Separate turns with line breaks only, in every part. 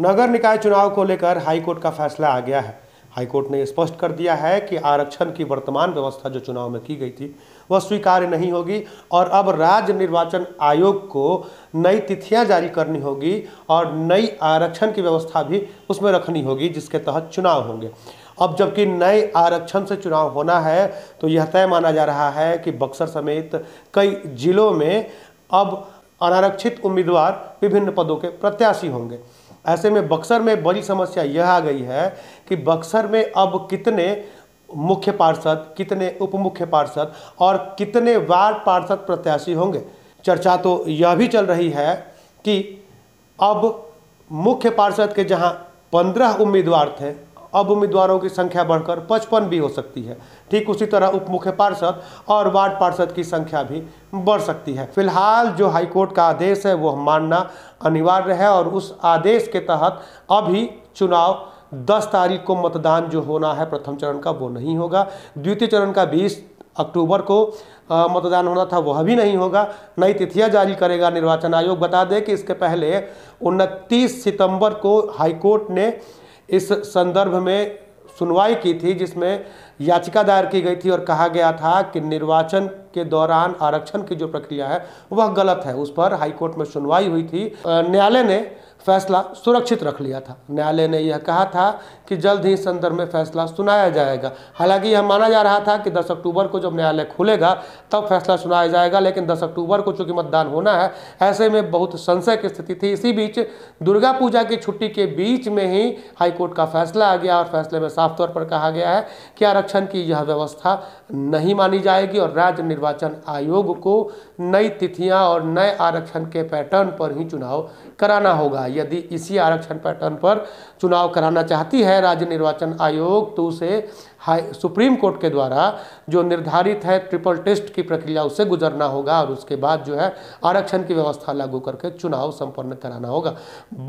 नगर निकाय चुनाव को लेकर हाईकोर्ट का फैसला आ गया है हाईकोर्ट ने स्पष्ट कर दिया है कि आरक्षण की वर्तमान व्यवस्था जो चुनाव में की गई थी वह स्वीकार्य नहीं होगी और अब राज्य निर्वाचन आयोग को नई तिथियां जारी करनी होगी और नई आरक्षण की व्यवस्था भी उसमें रखनी होगी जिसके तहत चुनाव होंगे अब जबकि नए आरक्षण से चुनाव होना है तो यह तय माना जा रहा है कि बक्सर समेत कई जिलों में अब अनारक्षित उम्मीदवार विभिन्न पदों के प्रत्याशी होंगे ऐसे में बक्सर में बड़ी समस्या यह आ गई है कि बक्सर में अब कितने मुख्य पार्षद कितने उप मुख्य पार्षद और कितने वार्ड पार्षद प्रत्याशी होंगे चर्चा तो यह भी चल रही है कि अब मुख्य पार्षद के जहां पंद्रह उम्मीदवार थे अब उम्मीदवारों की संख्या बढ़कर पचपन भी हो सकती है ठीक उसी तरह उप मुख्य पार्षद और वार्ड पार्षद की संख्या भी बढ़ सकती है फिलहाल जो हाईकोर्ट का आदेश है वह मानना अनिवार्य है और उस आदेश के तहत अभी चुनाव दस तारीख को मतदान जो होना है प्रथम चरण का वो नहीं होगा द्वितीय चरण का बीस अक्टूबर को आ, मतदान होना था वह भी नहीं होगा नई तिथियां जारी करेगा निर्वाचन आयोग बता दें कि इसके पहले उनतीस सितंबर को हाईकोर्ट ने इस संदर्भ में सुनवाई की थी जिसमें याचिका दायर की गई थी और कहा गया था कि निर्वाचन के दौरान आरक्षण की जो प्रक्रिया है वह गलत है उस पर हाईकोर्ट में सुनवाई हुई थी न्यायालय ने फैसला सुरक्षित रख लिया था न्यायालय ने यह कहा था कि जल्द ही संदर्भ में फैसला सुनाया जाएगा हालांकि यह माना जा रहा था कि 10 अक्टूबर को जब न्यायालय खुलेगा तब फैसला सुनाया जाएगा लेकिन 10 अक्टूबर को चूंकि मतदान होना है ऐसे में बहुत संशय की स्थिति थी इसी बीच दुर्गा पूजा की छुट्टी के बीच में ही हाईकोर्ट का फैसला आ गया और फैसले में साफ तौर पर कहा गया है कि आरक्षण की यह व्यवस्था नहीं मानी जाएगी और राज्य निर्वाचन आयोग को नई तिथियां और नए आरक्षण के पैटर्न पर ही चुनाव कराना होगा यदि इसी आरक्षण पैटर्न पर चुनाव कराना चाहती है राज्य निर्वाचन आयोग तो उसे हाई सुप्रीम कोर्ट के द्वारा जो निर्धारित है ट्रिपल टेस्ट की प्रक्रिया उससे गुजरना होगा और उसके बाद जो है आरक्षण की व्यवस्था लागू करके चुनाव संपन्न कराना होगा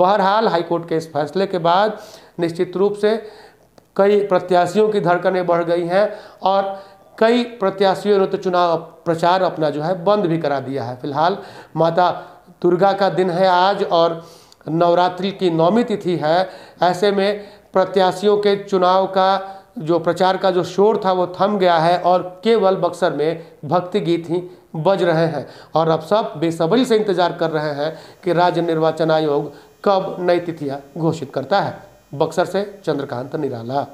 बहरहाल हाईकोर्ट के इस फैसले के बाद निश्चित रूप से कई प्रत्याशियों की धड़कनें बढ़ गई हैं और कई प्रत्याशियों ने तो चुनाव प्रचार अपना जो है बंद भी करा दिया है फिलहाल माता दुर्गा का दिन है आज और नवरात्रि की नौमी तिथि है ऐसे में प्रत्याशियों के चुनाव का जो प्रचार का जो शोर था वो थम गया है और केवल बक्सर में भक्ति गीत ही बज रहे हैं और अब सब बेसब्री से इंतजार कर रहे हैं कि राज्य निर्वाचन आयोग कब नई तिथियां घोषित करता है बक्सर से चंद्रकांत निराला